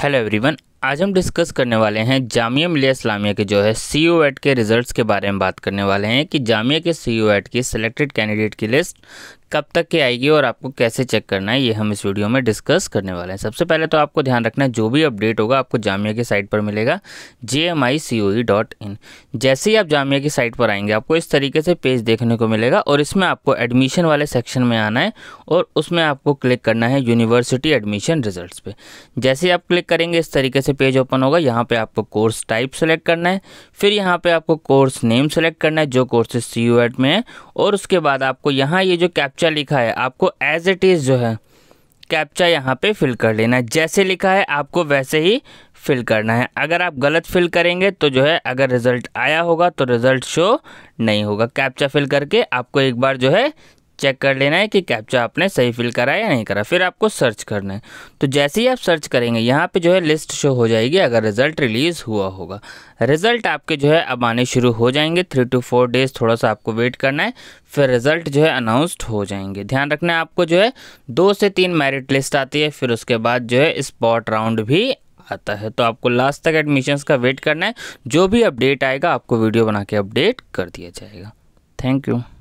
hello everyone आज हम discuss करने वाले हैं जामिया मिलिया इस्लामिया के जो है सी यू एट के रिजल्ट्स के बारे में बात करने वाले हैं कि जामिया के सी यू एट की सिलेक्टेड कैंडिडेट की लिस्ट कब तक के आएगी और आपको कैसे चेक करना है ये हम इस वीडियो में डिस्कस करने वाले हैं सबसे पहले तो आपको ध्यान रखना है जो भी अपडेट होगा आपको जामिया की साइट पर मिलेगा जे M I C O E dot in जैसे ही आप जामिया की साइट पर आएंगे आपको इस तरीके से पेज देखने को मिलेगा और इसमें आपको एडमिशन वाले सेक्शन में आना है और उसमें आपको क्लिक करना है यूनिवर्सिटी एडमिशन रिजल्ट पर जैसे ही आप क्लिक करेंगे इस तरीके से पेज ओपन होगा यहाँ पर आपको कोर्स टाइप सेलेक्ट करना है फिर यहाँ पर आपको कोर्स नेम सेलेक्ट करना है जो कोर्सेज सी यू एड में है और उसके बाद आपको यहाँ ये जो कैप कैप्चा लिखा है आपको एज इट इज़ जो है कैप्चा यहाँ पे फिल कर लेना है जैसे लिखा है आपको वैसे ही फिल करना है अगर आप गलत फिल करेंगे तो जो है अगर रिज़ल्ट आया होगा तो रिज़ल्ट शो नहीं होगा कैप्चा फिल करके आपको एक बार जो है चेक कर लेना है कि कैप्चा आपने सही फिल करा या नहीं करा फिर आपको सर्च करना है तो जैसे ही आप सर्च करेंगे यहाँ पे जो है लिस्ट शो हो जाएगी अगर रिजल्ट रिलीज़ हुआ होगा रिजल्ट आपके जो है अब आने शुरू हो जाएंगे थ्री टू फोर डेज़ थोड़ा सा आपको वेट करना है फिर रिजल्ट जो है अनाउंस्ड हो जाएंगे ध्यान रखना है आपको जो है दो से तीन मेरिट लिस्ट आती है फिर उसके बाद जो है स्पॉट राउंड भी आता है तो आपको लास्ट तक एडमिशन्स का वेट करना है जो भी अपडेट आएगा आपको वीडियो बना के अपडेट कर दिया जाएगा थैंक यू